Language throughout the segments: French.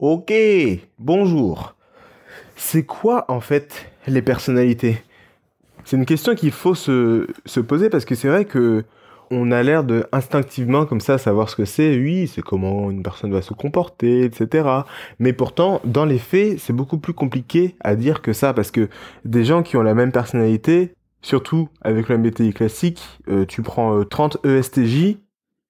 Ok, bonjour. C'est quoi en fait les personnalités C'est une question qu'il faut se, poser parce que c'est vrai que on a l'air de instinctivement comme ça savoir ce que c'est. Oui, c'est comment une personne va se comporter, etc. Mais pourtant, dans les faits, c'est beaucoup plus compliqué à dire que ça parce que des gens qui ont la même personnalité, surtout avec le MBTI classique, euh, tu prends 30 euh, ESTJ,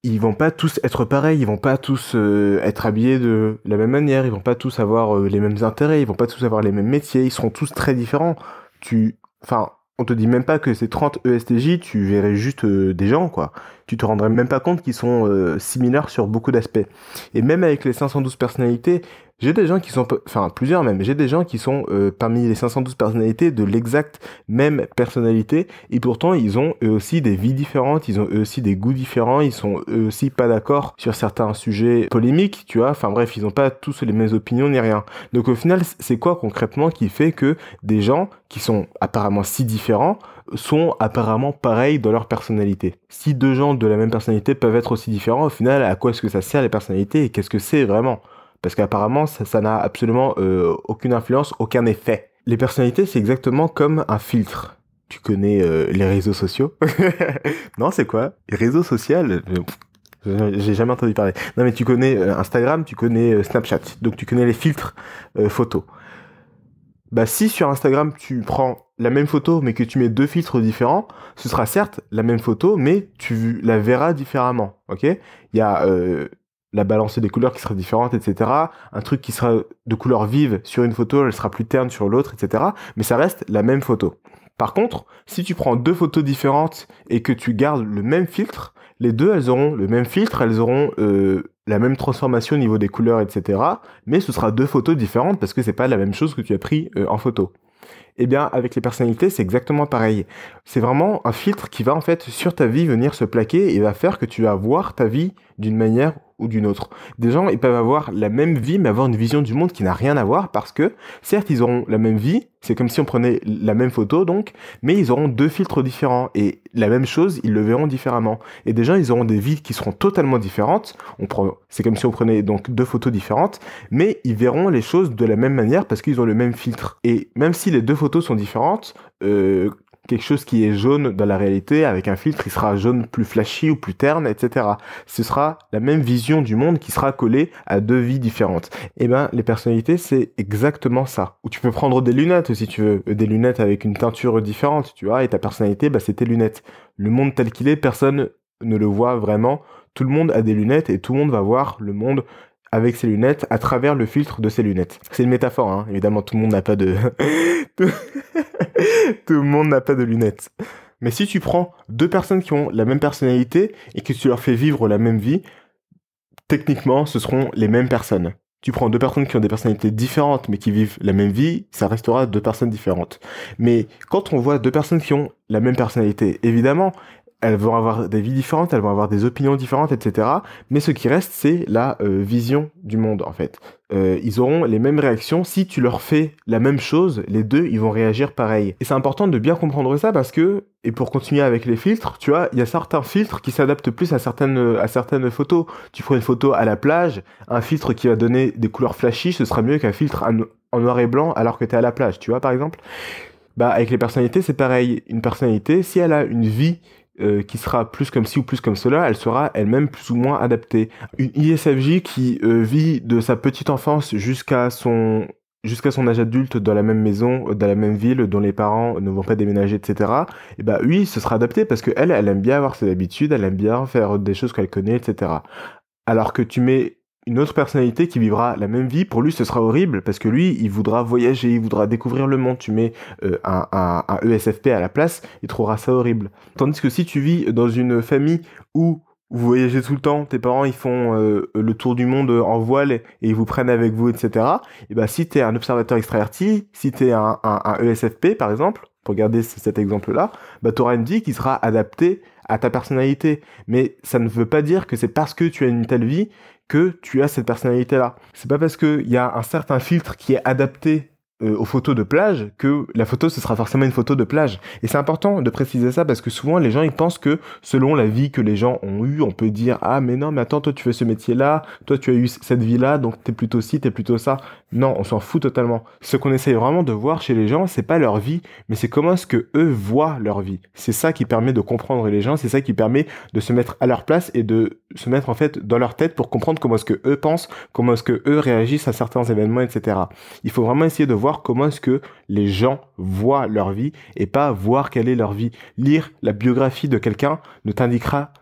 ils vont pas tous être pareils, ils vont pas tous euh, être habillés de la même manière, ils vont pas tous avoir euh, les mêmes intérêts, ils vont pas tous avoir les mêmes métiers, ils seront tous très différents. Tu, enfin, on te dit même pas que c'est 30 ESTJ, tu verrais juste euh, des gens, quoi tu te rendrais même pas compte qu'ils sont euh, similaires sur beaucoup d'aspects. Et même avec les 512 personnalités, j'ai des gens qui sont, enfin plusieurs même, j'ai des gens qui sont euh, parmi les 512 personnalités de l'exacte même personnalité, et pourtant ils ont eux aussi des vies différentes, ils ont eux aussi des goûts différents, ils sont eux aussi pas d'accord sur certains sujets polémiques, tu vois, enfin bref, ils n'ont pas tous les mêmes opinions ni rien. Donc au final, c'est quoi concrètement qui fait que des gens qui sont apparemment si différents sont apparemment pareils dans leur personnalité. Si deux gens de la même personnalité peuvent être aussi différents, au final, à quoi est-ce que ça sert les personnalités et qu'est-ce que c'est vraiment Parce qu'apparemment, ça n'a absolument euh, aucune influence, aucun effet. Les personnalités, c'est exactement comme un filtre. Tu connais euh, les réseaux sociaux Non, c'est quoi Réseau social euh, j'ai jamais entendu parler. Non mais tu connais Instagram, tu connais Snapchat, donc tu connais les filtres photos. Bah si sur Instagram tu prends la même photo, mais que tu mets deux filtres différents, ce sera certes la même photo, mais tu la verras différemment. Ok Il y a euh, la balance des couleurs qui sera différente, etc. Un truc qui sera de couleur vive sur une photo, elle sera plus terne sur l'autre, etc. Mais ça reste la même photo. Par contre, si tu prends deux photos différentes et que tu gardes le même filtre, les deux, elles auront le même filtre, elles auront euh, la même transformation au niveau des couleurs, etc. Mais ce sera deux photos différentes parce que ce n'est pas la même chose que tu as pris euh, en photo eh bien avec les personnalités, c'est exactement pareil. C'est vraiment un filtre qui va en fait sur ta vie venir se plaquer et va faire que tu vas voir ta vie d'une manière ou d'une autre. Des gens, ils peuvent avoir la même vie, mais avoir une vision du monde qui n'a rien à voir parce que, certes, ils auront la même vie, c'est comme si on prenait la même photo, donc, mais ils auront deux filtres différents et la même chose, ils le verront différemment. Et des gens, ils auront des vies qui seront totalement différentes. On prend, c'est comme si on prenait donc deux photos différentes, mais ils verront les choses de la même manière parce qu'ils ont le même filtre. Et même si les deux photos sont différentes, euh, quelque chose qui est jaune dans la réalité, avec un filtre, il sera jaune plus flashy ou plus terne, etc. Ce sera la même vision du monde qui sera collée à deux vies différentes. Et eh ben, les personnalités, c'est exactement ça. Ou tu peux prendre des lunettes, si tu veux, des lunettes avec une teinture différente, tu vois, et ta personnalité, bah, c'est tes lunettes. Le monde tel qu'il est, personne ne le voit vraiment. Tout le monde a des lunettes et tout le monde va voir le monde avec ses lunettes à travers le filtre de ses lunettes. C'est une métaphore, hein. évidemment, tout le monde n'a pas de... tout le monde n'a pas de lunettes. Mais si tu prends deux personnes qui ont la même personnalité et que tu leur fais vivre la même vie, techniquement, ce seront les mêmes personnes. Tu prends deux personnes qui ont des personnalités différentes mais qui vivent la même vie, ça restera deux personnes différentes. Mais quand on voit deux personnes qui ont la même personnalité, évidemment, elles vont avoir des vies différentes, elles vont avoir des opinions différentes, etc. Mais ce qui reste, c'est la euh, vision du monde, en fait. Euh, ils auront les mêmes réactions. Si tu leur fais la même chose, les deux, ils vont réagir pareil. Et c'est important de bien comprendre ça parce que, et pour continuer avec les filtres, tu vois, il y a certains filtres qui s'adaptent plus à certaines, à certaines photos. Tu prends une photo à la plage, un filtre qui va donner des couleurs flashy, ce sera mieux qu'un filtre en noir et blanc alors que tu es à la plage, tu vois, par exemple. Bah, avec les personnalités, c'est pareil. Une personnalité, si elle a une vie euh, qui sera plus comme ci ou plus comme cela, elle sera elle-même plus ou moins adaptée. Une ISFJ qui euh, vit de sa petite enfance jusqu'à son jusqu'à son âge adulte dans la même maison, euh, dans la même ville, dont les parents ne vont pas déménager, etc. Et bah oui, ce sera adapté parce que elle aime bien avoir ses habitudes, elle aime bien faire des choses qu'elle connaît, etc. Alors que tu mets une autre personnalité qui vivra la même vie, pour lui ce sera horrible parce que lui il voudra voyager, il voudra découvrir le monde. Tu mets euh, un, ESFP à la place, il trouvera ça horrible. Tandis que si tu vis dans une famille où vous voyagez tout le temps, tes parents ils font euh, le tour du monde en voile et ils vous prennent avec vous, etc. Et ben bah, si t'es un observateur extraverti, si t'es un, un, ESFP par exemple, pour garder cet exemple-là, bah auras une vie qui sera adaptée à ta personnalité. Mais ça ne veut pas dire que c'est parce que tu as une telle vie que tu as cette personnalité-là. C'est pas parce qu'il y a un certain filtre qui est adapté euh, aux photos de plage que la photo ce sera forcément une photo de plage et c'est important de préciser ça parce que souvent les gens ils pensent que selon la vie que les gens ont eue on peut dire ah mais non mais attends toi tu fais ce métier là toi tu as eu cette vie là donc t'es plutôt ci t'es plutôt ça non, on s'en fout totalement. Ce qu'on essaye vraiment de voir chez les gens, c'est pas leur vie, mais c'est comment est-ce que eux voient leur vie. C'est ça qui permet de comprendre les gens, c'est ça qui permet de se mettre à leur place et de se mettre en fait dans leur tête pour comprendre comment est-ce que eux pensent, comment est-ce que eux réagissent à certains événements, etc. Il faut vraiment essayer de voir comment est-ce que les gens voient leur vie et pas voir quelle est leur vie. Lire la biographie de quelqu'un ne t'indiquera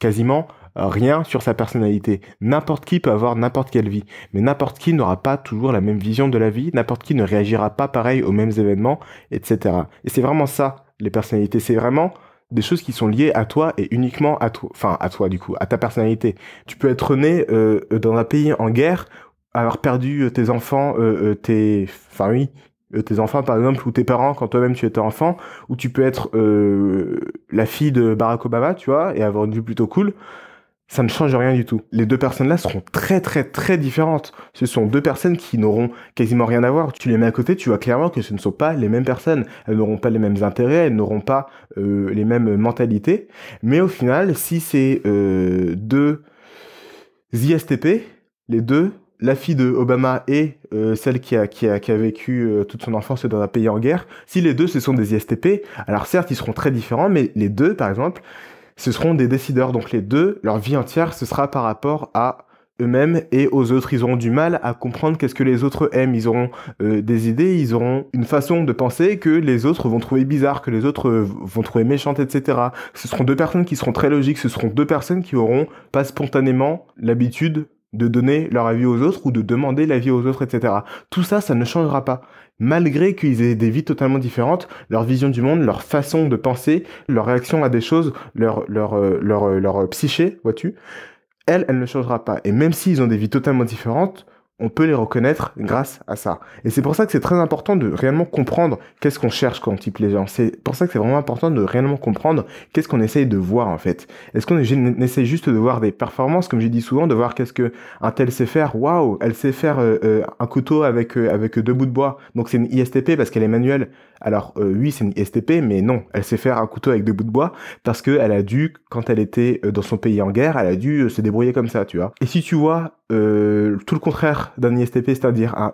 quasiment rien sur sa personnalité. N'importe qui peut avoir n'importe quelle vie, mais n'importe qui n'aura pas toujours la même vision de la vie, n'importe qui ne réagira pas pareil aux mêmes événements, etc. Et c'est vraiment ça, les personnalités, c'est vraiment des choses qui sont liées à toi et uniquement à toi, enfin à toi du coup, à ta personnalité. Tu peux être né euh, dans un pays en guerre, avoir perdu euh, tes enfants, euh, euh, tes, enfin oui, tes enfants par exemple ou tes parents quand toi-même tu étais enfant ou tu peux être euh, la fille de Barack Obama tu vois et avoir une vie plutôt cool ça ne change rien du tout. Les deux personnes-là seront très très très différentes. Ce sont deux personnes qui n'auront quasiment rien à voir. Tu les mets à côté, tu vois clairement que ce ne sont pas les mêmes personnes. Elles n'auront pas les mêmes intérêts, elles n'auront pas euh, les mêmes mentalités. Mais au final, si c'est euh, deux ISTP, les deux, la fille de Obama et euh, celle qui a, qui a, qui a vécu toute son enfance dans un pays en guerre, si les deux ce sont des ISTP, alors certes ils seront très différents, mais les deux par exemple, ce seront des décideurs. Donc les deux, leur vie entière, ce sera par rapport à eux-mêmes et aux autres. Ils auront du mal à comprendre qu'est-ce que les autres aiment. Ils auront euh, des idées, ils auront une façon de penser que les autres vont trouver bizarre, que les autres euh, vont trouver méchante, etc. Ce seront deux personnes qui seront très logiques, ce seront deux personnes qui auront pas spontanément l'habitude de donner leur avis aux autres ou de demander l'avis aux autres, etc. Tout ça, ça ne changera pas. Malgré qu'ils aient des vies totalement différentes, leur vision du monde, leur façon de penser, leur réaction à des choses, leur, leur, euh, leur, euh, leur, psyché, vois-tu, elle, elle ne changera pas. Et même s'ils ont des vies totalement différentes, on peut les reconnaître grâce à ça. Et c'est pour ça que c'est très important de réellement comprendre qu'est-ce qu'on cherche quand on type les gens. C'est pour ça que c'est vraiment important de réellement comprendre qu'est-ce qu'on essaye de voir en fait. Est-ce qu'on essaye juste de voir des performances, comme j'ai dit souvent, de voir qu'est-ce que un tel sait faire. Waouh, elle sait faire euh, euh, un couteau avec euh, avec deux bouts de bois. Donc c'est une ISTP parce qu'elle est manuelle. Alors oui, c'est une ISTP, mais non, elle sait faire un couteau avec deux bouts de bois parce que elle a dû, quand elle était dans son pays en guerre, elle a dû se débrouiller comme ça, tu vois. Et si tu vois tout le contraire d'un ISTP, c'est-à-dire un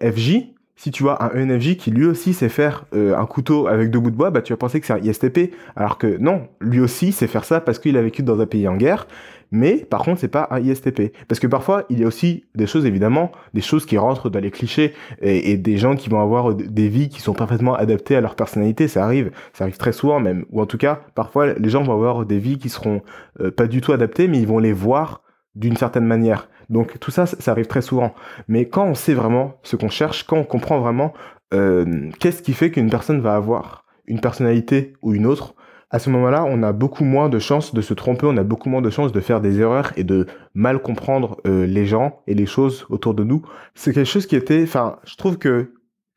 ENFJ, si tu vois un ENFJ qui lui aussi sait faire euh, un couteau avec deux bouts de bois, bah tu vas penser que c'est un ISTP, alors que non, lui aussi sait faire ça parce qu'il a vécu dans un pays en guerre, mais par contre c'est pas un ISTP. Parce que parfois il y a aussi des choses évidemment, des choses qui rentrent dans les clichés et, des gens qui vont avoir des vies qui sont parfaitement adaptées à leur personnalité, ça arrive, ça arrive très souvent même, ou en tout cas parfois les gens vont avoir des vies qui seront euh, pas du tout adaptées, mais ils vont les voir d'une certaine manière. Donc tout ça, ça arrive très souvent. Mais quand on sait vraiment ce qu'on cherche, quand on comprend vraiment euh, qu'est-ce qui fait qu'une personne va avoir une personnalité ou une autre, à ce moment-là, on a beaucoup moins de chances de se tromper, on a beaucoup moins de chances de faire des erreurs et de mal comprendre euh, les gens et les choses autour de nous. C'est quelque chose qui était, enfin, je trouve que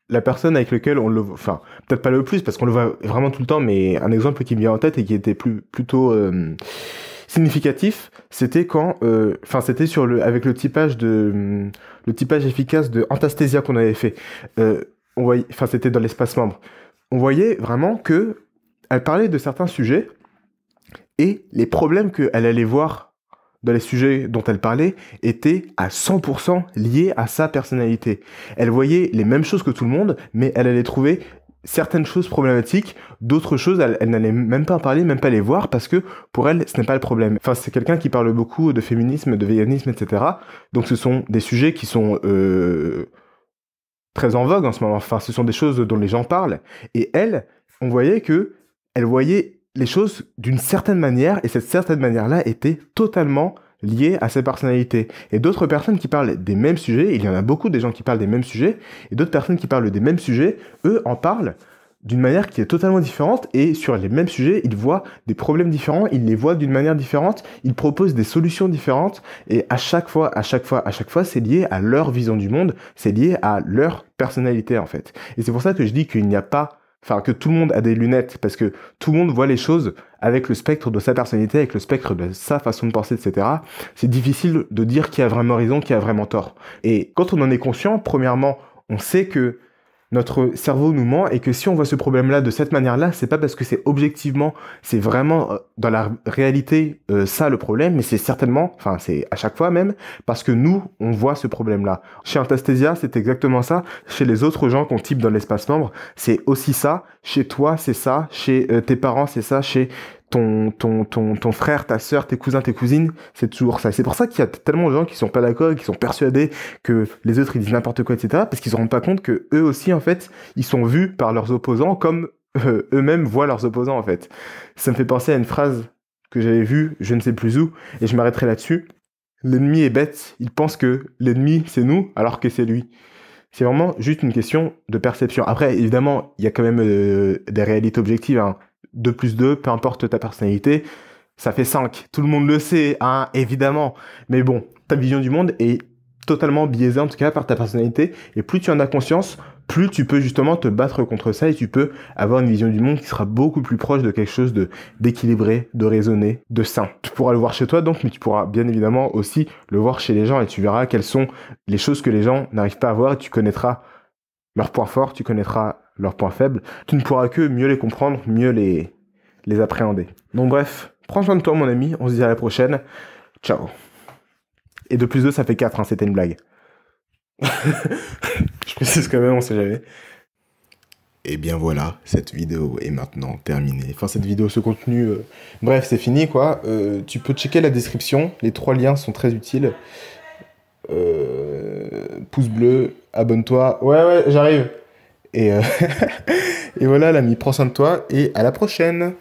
la personne avec laquelle on le voit, enfin, peut-être pas le plus parce qu'on le voit vraiment tout le temps, mais un exemple qui me vient en tête et qui était plus, plutôt... Euh, significatif, c'était quand, euh, enfin c'était sur le, avec le typage de, le typage efficace de Antasthesia qu'on avait fait. Euh, on voyait, enfin c'était dans l'espace membre. On voyait vraiment que elle parlait de certains sujets et les problèmes qu'elle allait voir dans les sujets dont elle parlait étaient à 100% liés à sa personnalité. Elle voyait les mêmes choses que tout le monde, mais elle allait trouver certaines choses problématiques, d'autres choses, elle, n'allait même pas en parler, même pas les voir, parce que pour elle, ce n'est pas le problème. Enfin, c'est quelqu'un qui parle beaucoup de féminisme, de véganisme, etc. Donc ce sont des sujets qui sont euh, très en vogue en ce moment. Enfin, ce sont des choses dont les gens parlent. Et elle, on voyait que elle voyait les choses d'une certaine manière, et cette certaine manière-là était totalement liées à ces personnalités. Et d'autres personnes qui parlent des mêmes sujets, il y en a beaucoup des gens qui parlent des mêmes sujets, et d'autres personnes qui parlent des mêmes sujets, eux en parlent d'une manière qui est totalement différente et sur les mêmes sujets, ils voient des problèmes différents, ils les voient d'une manière différente, ils proposent des solutions différentes et à chaque fois, à chaque fois, à chaque fois, c'est lié à leur vision du monde, c'est lié à leur personnalité en fait. Et c'est pour ça que je dis qu'il n'y a pas enfin que tout le monde a des lunettes, parce que tout le monde voit les choses avec le spectre de sa personnalité, avec le spectre de sa façon de penser, etc. C'est difficile de dire qui a vraiment raison, qui a vraiment tort. Et quand on en est conscient, premièrement, on sait que notre cerveau nous ment et que si on voit ce problème-là de cette manière-là, c'est pas parce que c'est objectivement, c'est vraiment euh, dans la réalité euh, ça le problème, mais c'est certainement, enfin c'est à chaque fois même, parce que nous, on voit ce problème-là. Chez Anastasia c'est exactement ça. Chez les autres gens qu'on type dans l'espace membre, c'est aussi ça. Chez toi, c'est ça. Chez euh, tes parents, c'est ça. Chez ton, ton, frère, ta soeur, tes cousins, tes cousines, c'est toujours ça. C'est pour ça qu'il y a tellement de gens qui sont pas d'accord, qui sont persuadés que les autres ils disent n'importe quoi, etc. Parce qu'ils se rendent pas compte que eux aussi, en fait, ils sont vus par leurs opposants comme euh, eux-mêmes voient leurs opposants, en fait. Ça me fait penser à une phrase que j'avais vue, je ne sais plus où, et je m'arrêterai là-dessus. L'ennemi est bête, il pense que l'ennemi c'est nous alors que c'est lui. C'est vraiment juste une question de perception. Après, évidemment, il y a quand même euh, des réalités objectives. Hein. 2 plus 2, peu importe ta personnalité, ça fait 5. Tout le monde le sait, hein, évidemment. Mais bon, ta vision du monde est totalement biaisée, en tout cas par ta personnalité. Et plus tu en as conscience, plus tu peux justement te battre contre ça et tu peux avoir une vision du monde qui sera beaucoup plus proche de quelque chose de d'équilibré, de raisonné, de sain. Tu pourras le voir chez toi donc, mais tu pourras bien évidemment aussi le voir chez les gens et tu verras quelles sont les choses que les gens n'arrivent pas à voir et tu connaîtras leurs points forts, tu connaîtras leurs points faibles, tu ne pourras que mieux les comprendre, mieux les, les appréhender. Donc bref, prends soin de toi mon ami, on se dit à la prochaine. Ciao. Et de plus deux ça fait 4, hein, c'était une blague. Je précise quand même, on sait jamais. Et bien voilà, cette vidéo est maintenant terminée. Enfin, cette vidéo, ce contenu, euh, bref, c'est fini quoi. Euh, tu peux checker la description, les trois liens sont très utiles. Euh, pouce bleu, abonne-toi. Ouais, ouais, j'arrive. Euh, et, voilà, l'ami, prends soin de toi et à la prochaine